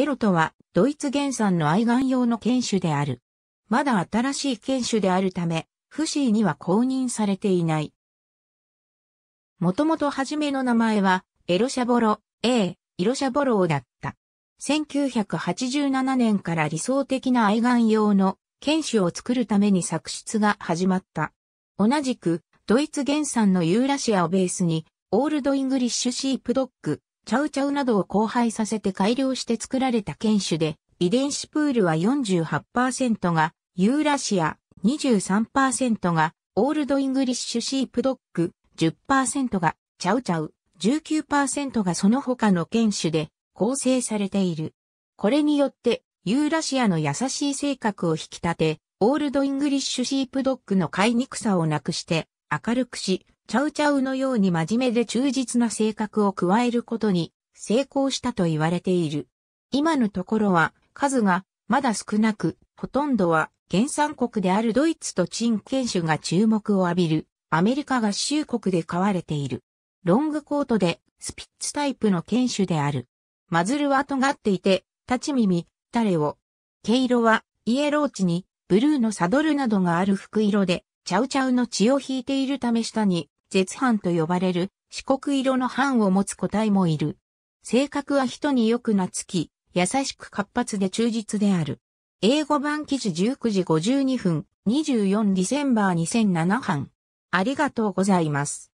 エロとは、ドイツ原産の愛玩用の犬種である。まだ新しい犬種であるため、フシーには公認されていない。もともと初めの名前は、エロシャボロ、A、イロシャボローだった。1987年から理想的な愛玩用の犬種を作るために作出が始まった。同じく、ドイツ原産のユーラシアをベースに、オールドイングリッシュシープドッグ、チャウチャウなどを交配させて改良して作られた犬種で、遺伝子プールは48%がユーラシア、23%がオールドイングリッシュシープドッグ、10%がチャウチャウ、19%がその他の犬種で構成されている。これによってユーラシアの優しい性格を引き立て、オールドイングリッシュシープドッグの飼いにくさをなくして明るくし、チャウチャウのように真面目で忠実な性格を加えることに成功したと言われている。今のところは数がまだ少なく、ほとんどは原産国であるドイツとチン。建種が注目を浴びるアメリカ合衆国で飼われている。ロングコートでスピッツタイプの犬種である。マズルは尖っていて、立ち耳、タレを。毛色はイエローチにブルーのサドルなどがある服色で、チャウチャウの血を引いているため下に絶版と呼ばれる四国色の版を持つ個体もいる。性格は人によく懐き、優しく活発で忠実である。英語版記事19時52分24ディセンバー2007版。ありがとうございます。